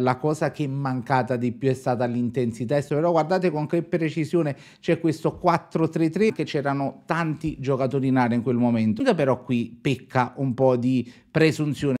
La cosa che è mancata di più è stata l'intensità però guardate con che precisione c'è questo 4-3-3 che c'erano tanti giocatori in area in quel momento. Però qui pecca un po' di presunzione.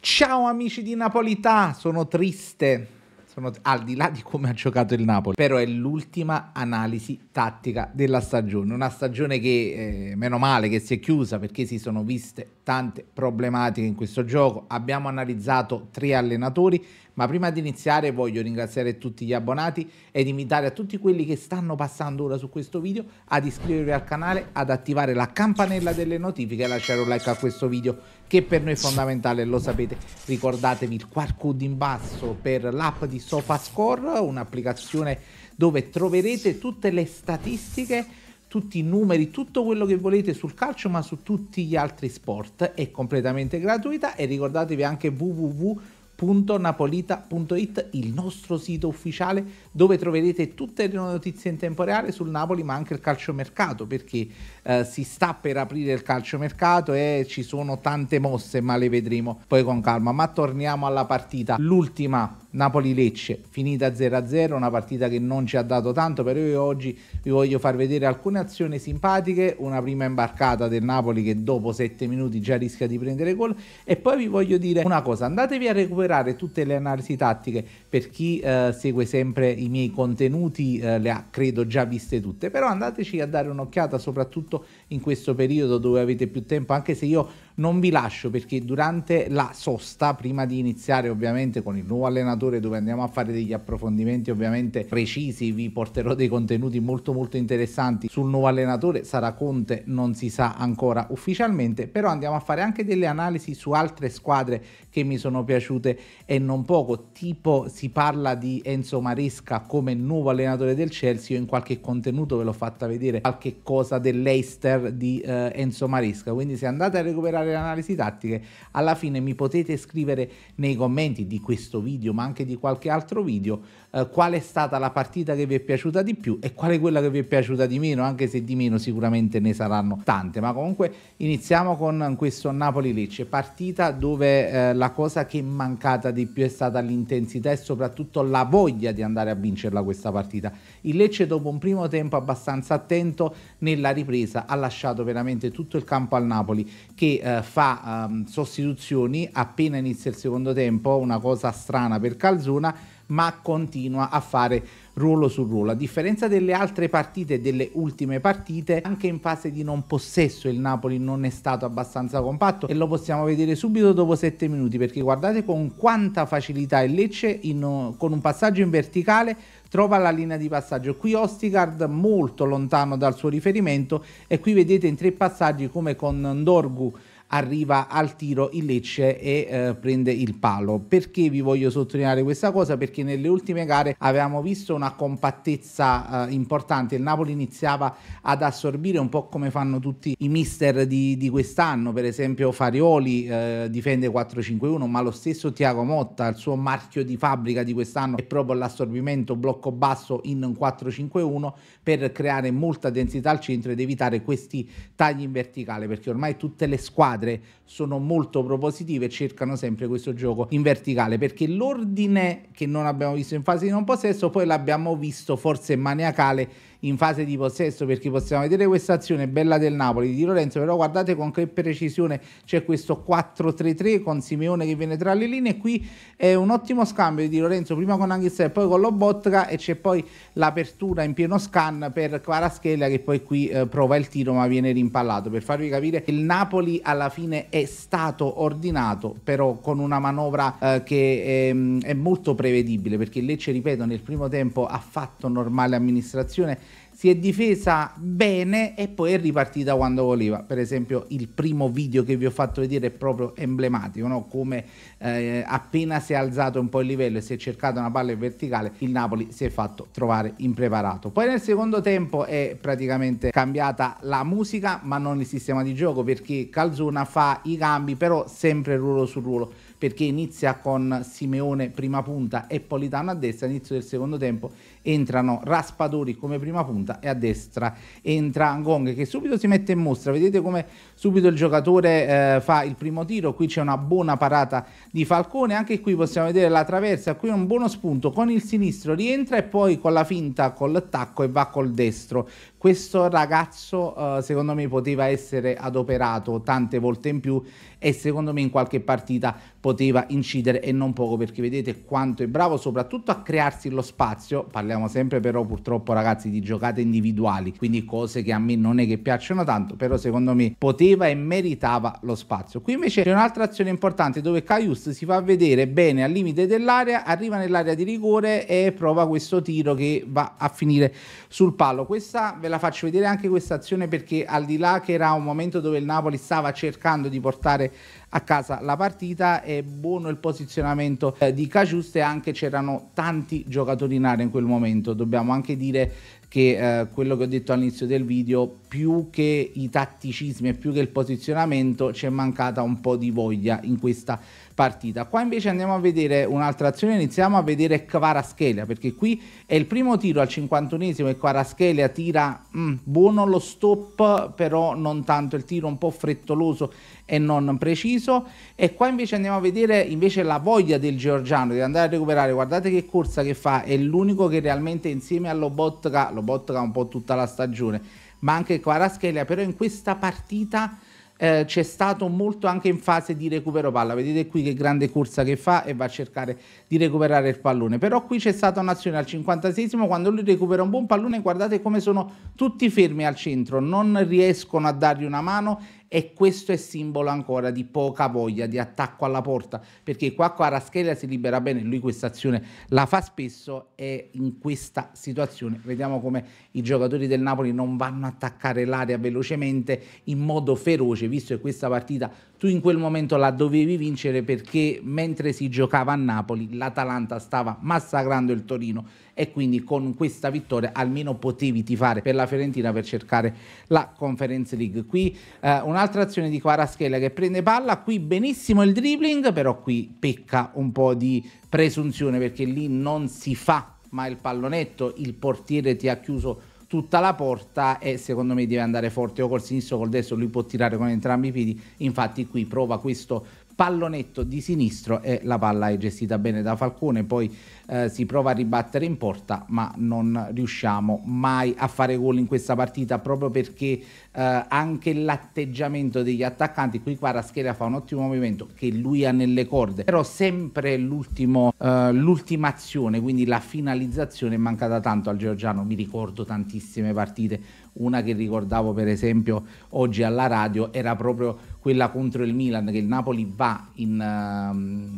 Ciao amici di Napolità, sono triste sono al di là di come ha giocato il Napoli, però è l'ultima analisi tattica della stagione, una stagione che eh, meno male che si è chiusa perché si sono viste tante problematiche in questo gioco, abbiamo analizzato tre allenatori, ma prima di iniziare voglio ringraziare tutti gli abbonati ed invitare a tutti quelli che stanno passando ora su questo video ad iscrivervi al canale, ad attivare la campanella delle notifiche e lasciare un like a questo video che per noi è fondamentale, lo sapete. Ricordatevi il QR code in basso per l'app di SofaScore, un'applicazione dove troverete tutte le statistiche tutti i numeri, tutto quello che volete sul calcio, ma su tutti gli altri sport. È completamente gratuita e ricordatevi anche www www.napolita.it, il nostro sito ufficiale dove troverete tutte le notizie in tempo reale sul Napoli, ma anche il calciomercato, perché eh, si sta per aprire il calciomercato e ci sono tante mosse, ma le vedremo poi con calma. Ma torniamo alla partita, l'ultima Napoli-Lecce, finita 0-0, una partita che non ci ha dato tanto, però io oggi vi voglio far vedere alcune azioni simpatiche, una prima imbarcata del Napoli che dopo 7 minuti già rischia di prendere gol e poi vi voglio dire una cosa, andatevi a recuperare tutte le analisi tattiche per chi eh, segue sempre i miei contenuti, eh, le ha credo già viste tutte, però andateci a dare un'occhiata soprattutto in questo periodo dove avete più tempo, anche se io non vi lascio perché durante la sosta, prima di iniziare ovviamente con il nuovo allenatore dove andiamo a fare degli approfondimenti ovviamente precisi, vi porterò dei contenuti molto molto interessanti sul nuovo allenatore, sarà Conte, non si sa ancora ufficialmente, però andiamo a fare anche delle analisi su altre squadre che mi sono piaciute e non poco, tipo si parla di Enzo Maresca come nuovo allenatore del Chelsea, io in qualche contenuto ve l'ho fatta vedere qualche cosa dell'Eister di eh, Enzo Maresca, quindi se andate a recuperare fare le analisi tattiche, alla fine mi potete scrivere nei commenti di questo video, ma anche di qualche altro video, eh, qual è stata la partita che vi è piaciuta di più e qual è quella che vi è piaciuta di meno, anche se di meno sicuramente ne saranno tante. Ma comunque iniziamo con questo Napoli-Lecce, partita dove eh, la cosa che è mancata di più è stata l'intensità e soprattutto la voglia di andare a vincerla questa partita. Il Lecce dopo un primo tempo abbastanza attento nella ripresa ha lasciato veramente tutto il campo al Napoli che eh, eh, fa um, sostituzioni appena inizia il secondo tempo, una cosa strana per Calzuna, ma continua a fare ruolo su ruolo. A differenza delle altre partite delle ultime partite, anche in fase di non possesso il Napoli non è stato abbastanza compatto e lo possiamo vedere subito dopo 7 minuti perché guardate con quanta facilità il Lecce in, con un passaggio in verticale trova la linea di passaggio. Qui Ostigard molto lontano dal suo riferimento e qui vedete in tre passaggi come con Ndorgu arriva al tiro il Lecce e eh, prende il palo. Perché vi voglio sottolineare questa cosa? Perché nelle ultime gare avevamo visto una compattezza eh, importante, il Napoli iniziava ad assorbire un po' come fanno tutti i mister di, di quest'anno, per esempio Farioli eh, difende 4-5-1, ma lo stesso Tiago Motta, il suo marchio di fabbrica di quest'anno è proprio l'assorbimento blocco basso in 4-5-1 per creare molta densità al centro ed evitare questi tagli in verticale, perché ormai tutte le squadre madre sono molto propositive e cercano sempre questo gioco in verticale perché l'ordine che non abbiamo visto in fase di non possesso poi l'abbiamo visto forse maniacale in fase di possesso perché possiamo vedere questa azione bella del Napoli di Lorenzo però guardate con che precisione c'è questo 4-3-3 con Simeone che viene tra le linee qui è un ottimo scambio di Lorenzo prima con Anghissà e poi con Lobotka e c'è poi l'apertura in pieno scan per Quaraschella che poi qui eh, prova il tiro ma viene rimpallato per farvi capire il Napoli alla fine è stato ordinato però con una manovra eh, che è, ehm, è molto prevedibile perché Lecce, ripeto, nel primo tempo ha fatto normale amministrazione si è difesa bene e poi è ripartita quando voleva. Per esempio, il primo video che vi ho fatto vedere è proprio emblematico, no? come eh, appena si è alzato un po' il livello e si è cercata una palla verticale, il Napoli si è fatto trovare impreparato. Poi nel secondo tempo è praticamente cambiata la musica, ma non il sistema di gioco, perché Calzona fa i tanti cambi, però sempre ruolo su ruolo, perché inizia con Simeone prima punta e Politano a destra, all'inizio del secondo tempo entrano Raspadori come prima punta e a destra entra Gong che subito si mette in mostra, vedete come subito il giocatore eh, fa il primo tiro, qui c'è una buona parata di Falcone, anche qui possiamo vedere la traversa, qui un buono spunto con il sinistro rientra e poi con la finta col tacco e va col destro, questo ragazzo uh, secondo me poteva essere adoperato tante volte in più e secondo me in qualche partita poteva incidere e non poco perché vedete quanto è bravo soprattutto a crearsi lo spazio parliamo sempre però purtroppo ragazzi di giocate individuali quindi cose che a me non è che piacciono tanto però secondo me poteva e meritava lo spazio qui invece c'è un'altra azione importante dove Caius si fa vedere bene al limite dell'area arriva nell'area di rigore e prova questo tiro che va a finire sul palo questa ve la faccio vedere anche questa azione perché al di là che era un momento dove il Napoli stava cercando di portare a casa la partita è buono il posizionamento eh, di Caciuste anche c'erano tanti giocatori in area in quel momento dobbiamo anche dire che eh, quello che ho detto all'inizio del video più che i tatticismi e più che il posizionamento ci è mancata un po' di voglia in questa partita qua invece andiamo a vedere un'altra azione iniziamo a vedere Kvaraschelia perché qui è il primo tiro al 51esimo e Kvaraschelia tira mm, buono lo stop però non tanto il tiro un po' frettoloso e non preciso preciso e qua invece andiamo a vedere invece la voglia del georgiano di andare a recuperare guardate che corsa che fa è l'unico che realmente insieme a Lobotka Lobotka un po' tutta la stagione ma anche Quaraschelia però in questa partita eh, c'è stato molto anche in fase di recupero palla. Vedete qui che grande corsa che fa e va a cercare di recuperare il pallone. Però qui c'è stata un'azione al 56esimo quando lui recupera un buon pallone, guardate come sono tutti fermi al centro, non riescono a dargli una mano e questo è simbolo ancora di poca voglia di attacco alla porta perché qua Quaraschelia si libera bene lui questa azione la fa spesso e in questa situazione vediamo come i giocatori del Napoli non vanno a attaccare l'area velocemente in modo feroce visto che questa partita tu in quel momento la dovevi vincere perché mentre si giocava a Napoli l'Atalanta stava massacrando il Torino e quindi con questa vittoria almeno potevi tifare per la Fiorentina per cercare la Conference League. Qui eh, un'altra azione di Quaraschella che prende palla, qui benissimo il dribbling, però qui pecca un po' di presunzione perché lì non si fa ma il pallonetto, il portiere ti ha chiuso tutta la porta e secondo me deve andare forte o col sinistro o col destro, lui può tirare con entrambi i piedi, infatti qui prova questo pallonetto di sinistro e la palla è gestita bene da Falcone, poi eh, si prova a ribattere in porta ma non riusciamo mai a fare gol in questa partita proprio perché eh, anche l'atteggiamento degli attaccanti qui qua Quaraschera fa un ottimo movimento che lui ha nelle corde però sempre l'ultimo, eh, l'ultima azione quindi la finalizzazione è mancata tanto al Georgiano mi ricordo tantissime partite una che ricordavo per esempio oggi alla radio era proprio quella contro il Milan che il Napoli va in,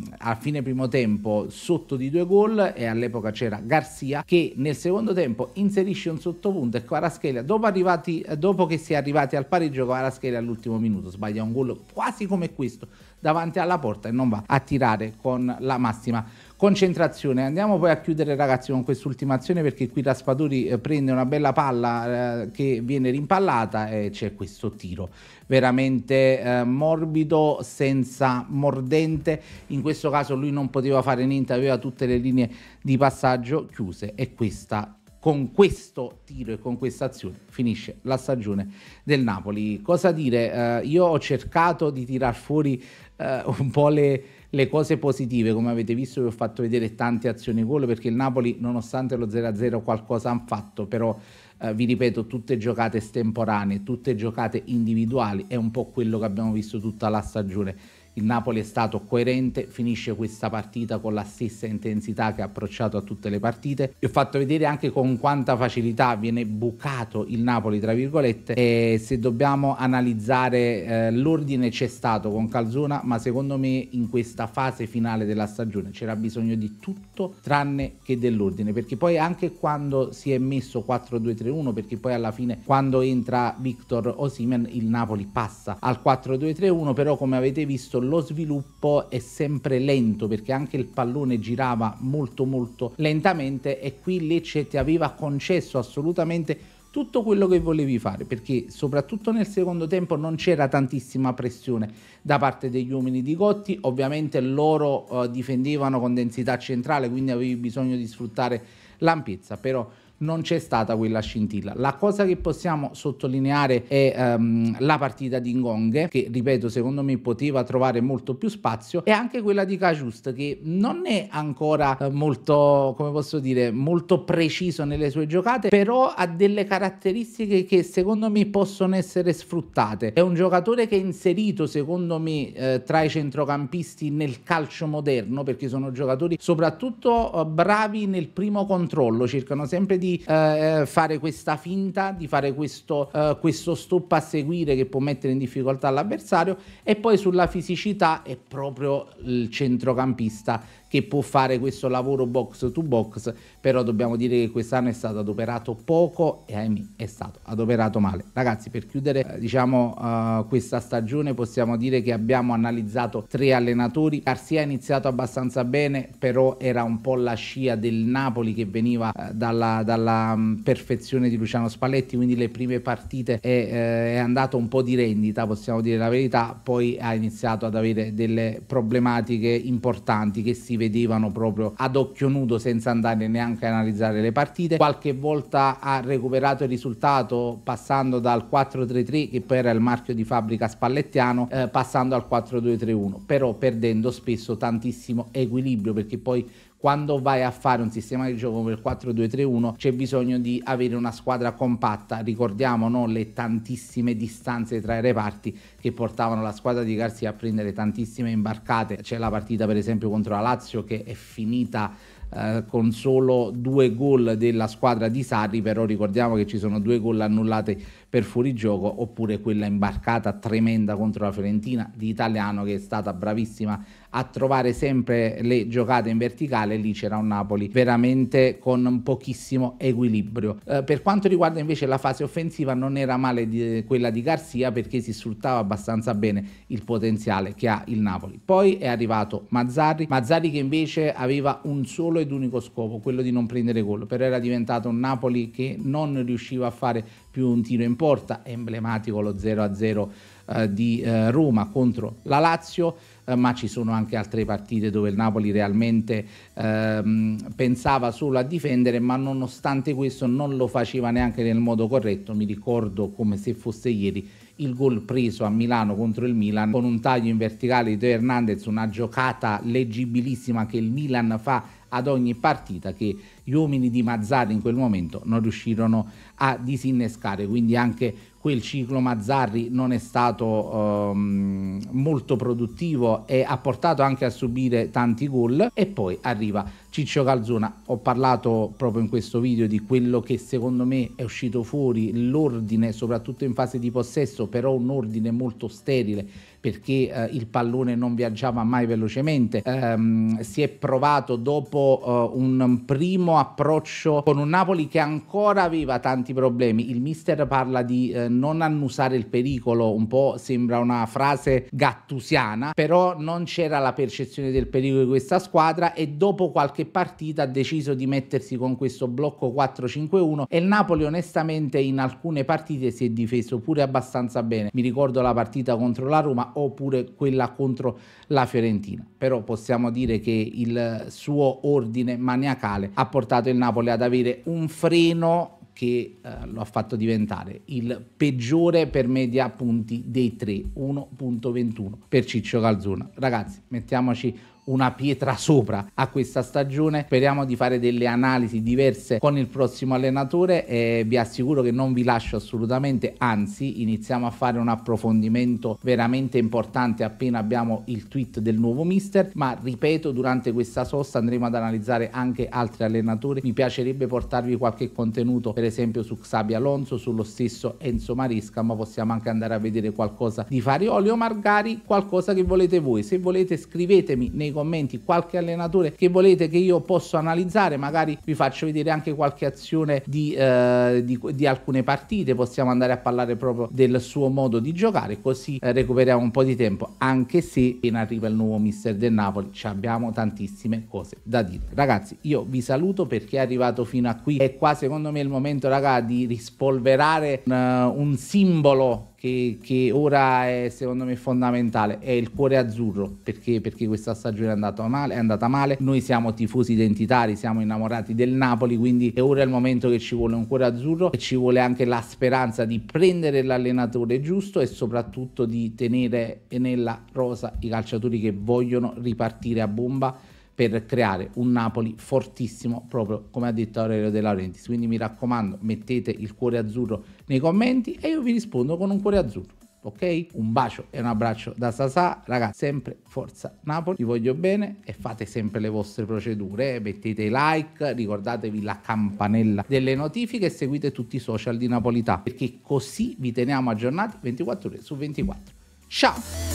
uh, a fine primo tempo sotto di due gol gol e all'epoca c'era Garzia che nel secondo tempo inserisce un sottopunto e Quaraschelia dopo, arrivati, dopo che si è arrivati al pareggio Quaraschelia all'ultimo minuto sbaglia un gol quasi come questo davanti alla porta e non va a tirare con la massima concentrazione. Andiamo poi a chiudere ragazzi con quest'ultima azione perché qui Raspadori eh, prende una bella palla eh, che viene rimpallata e c'è questo tiro veramente eh, morbido, senza mordente. In questo caso lui non poteva fare niente, aveva tutte le linee di passaggio chiuse e questa con questo tiro e con questa azione finisce la stagione del Napoli. Cosa dire? Eh, io ho cercato di tirar fuori eh, un po' le, le, cose positive, come avete visto vi ho fatto vedere tante azioni gol perché il Napoli nonostante lo 0-0 qualcosa hanno fatto, però eh, vi ripeto tutte giocate estemporanee, tutte giocate individuali, è un po' quello che abbiamo visto tutta la stagione il Napoli è stato coerente, finisce questa partita con la stessa intensità che ha approcciato a tutte le partite. Vi ho fatto vedere anche con quanta facilità viene bucato il Napoli, tra virgolette, e se dobbiamo analizzare eh, l'ordine c'è stato con Calzona, ma secondo me in questa fase finale della stagione c'era bisogno di tutto tranne che dell'ordine, perché poi anche quando si è messo 4-2-3-1, perché poi alla fine quando entra Victor Osimen il Napoli passa al 4-2-3-1, però come avete visto lo sviluppo è sempre lento perché anche il pallone girava molto molto lentamente e qui Lecce ti aveva concesso assolutamente tutto quello che volevi fare perché soprattutto nel secondo tempo non c'era tantissima pressione da parte degli uomini di Gotti ovviamente loro eh, difendevano con densità centrale quindi avevi bisogno di sfruttare l'ampiezza però non c'è stata quella scintilla. La cosa che possiamo sottolineare è um, la partita di Ngong, che ripeto, secondo me poteva trovare molto più spazio, e anche quella di Kajust, che non è ancora eh, molto, come posso dire, molto preciso nelle sue giocate, però ha delle caratteristiche che secondo me possono essere sfruttate. È un giocatore che è inserito, secondo me, eh, tra i centrocampisti nel calcio moderno, perché sono giocatori soprattutto eh, bravi nel primo controllo, cercano sempre di eh, eh, fare questa finta, di fare questo, eh, questo stop a seguire che può mettere in difficoltà l'avversario e poi sulla fisicità è proprio il centrocampista che può fare questo lavoro box to box, però dobbiamo dire che quest'anno è stato adoperato poco e ahimè è stato adoperato male. Ragazzi, per chiudere eh, diciamo uh, questa stagione possiamo dire che abbiamo analizzato tre allenatori. Garcia ha iniziato abbastanza bene, però era un po' la scia del Napoli che veniva uh, dalla, dalla dalla mm, perfezione di Luciano Spalletti, quindi le prime partite è, eh, è andato un po' di rendita, possiamo dire la verità, poi ha iniziato ad avere delle problematiche importanti che si vedevano proprio ad occhio nudo senza andare neanche a analizzare le partite. Qualche volta ha recuperato il risultato passando dal 4-3-3 che poi era il marchio di fabbrica spallettiano eh, passando al 4-2-3-1, però perdendo spesso tantissimo equilibrio perché poi quando vai a fare un sistema di gioco come il 4-2-3-1 c'è bisogno di avere una squadra compatta, ricordiamo no, le tantissime distanze tra i reparti che portavano la squadra di Garcia a prendere tantissime imbarcate, c'è la partita per esempio contro la Lazio che è finita eh, con solo due gol della squadra di Sarri, però ricordiamo che ci sono due gol annullate per fuorigioco oppure quella imbarcata tremenda contro la Fiorentina di Italiano che è stata bravissima a trovare sempre le giocate in verticale lì c'era un Napoli veramente con pochissimo equilibrio eh, per quanto riguarda invece la fase offensiva non era male di, quella di Garzia perché si sfruttava abbastanza bene il potenziale che ha il Napoli poi è arrivato Mazzarri Mazzarri che invece aveva un solo ed unico scopo quello di non prendere gol però era diventato un Napoli che non riusciva a fare più un tiro in porta, emblematico lo 0-0 eh, di eh, Roma contro la Lazio, eh, ma ci sono anche altre partite dove il Napoli realmente ehm, pensava solo a difendere, ma nonostante questo non lo faceva neanche nel modo corretto, mi ricordo come se fosse ieri il gol preso a Milano contro il Milan con un taglio in verticale di Hernandez, una giocata leggibilissima che il Milan fa ad ogni partita che gli uomini di Mazzarri in quel momento non riuscirono a disinnescare, quindi anche quel ciclo Mazzarri non è stato um, molto produttivo e ha portato anche a subire tanti gol e poi arriva Ciccio Calzona, ho parlato proprio in questo video di quello che secondo me è uscito fuori, l'ordine soprattutto in fase di possesso, però un ordine molto sterile perché eh, il pallone non viaggiava mai velocemente. Ehm, si è provato dopo eh, un primo approccio con un Napoli che ancora aveva tanti problemi. Il mister parla di eh, non annusare il pericolo, un po' sembra una frase gattusiana, però non c'era la percezione del pericolo di questa squadra e dopo qualche partita ha deciso di mettersi con questo blocco 4-5-1 e il Napoli onestamente in alcune partite si è difeso pure abbastanza bene. Mi ricordo la partita contro la Roma, oppure quella contro la Fiorentina. Però possiamo dire che il suo ordine maniacale ha portato il Napoli ad avere un freno che eh, lo ha fatto diventare il peggiore per media punti dei tre, 1.21 per Ciccio Calzuna. Ragazzi, mettiamoci una pietra sopra a questa stagione. Speriamo di fare delle analisi diverse con il prossimo allenatore e vi assicuro che non vi lascio assolutamente, anzi iniziamo a fare un approfondimento veramente importante appena abbiamo il tweet del nuovo mister, ma ripeto durante questa sosta andremo ad analizzare anche altri allenatori. Mi piacerebbe portarvi qualche contenuto per esempio su Xabi Alonso, sullo stesso Enzo Marisca, ma possiamo anche andare a vedere qualcosa di Farioli o magari qualcosa che volete voi. Se volete scrivetemi nei commenti qualche allenatore che volete che io posso analizzare, magari vi faccio vedere anche qualche azione di, eh, di, di alcune partite, possiamo andare a parlare proprio del suo modo di giocare, così eh, recuperiamo un po' di tempo, anche se in arriva il nuovo mister del Napoli ci abbiamo tantissime cose da dire. Ragazzi, io vi saluto perché è arrivato fino a qui è qua secondo me il momento, raga, di rispolverare un, eh, un simbolo che, che, ora è secondo me fondamentale, è il cuore azzurro, perché, perché questa stagione è andata, male, è andata male, noi siamo tifosi identitari, siamo innamorati del Napoli, quindi è ora il momento che ci vuole un cuore azzurro e ci vuole anche la speranza di prendere l'allenatore giusto e soprattutto di tenere nella rosa i calciatori che vogliono ripartire a bomba per creare un Napoli fortissimo, proprio come ha detto Aurelio De Laurentiis. Quindi mi raccomando, mettete il cuore azzurro nei commenti e io vi rispondo con un cuore azzurro. Ok? Un bacio e un abbraccio da Sasà, ragazzi, sempre forza Napoli, vi voglio bene e fate sempre le vostre procedure, eh. mettete like, ricordatevi la campanella delle notifiche e seguite tutti i social di Napolità, perché così vi teniamo aggiornati 24 ore su 24. Ciao!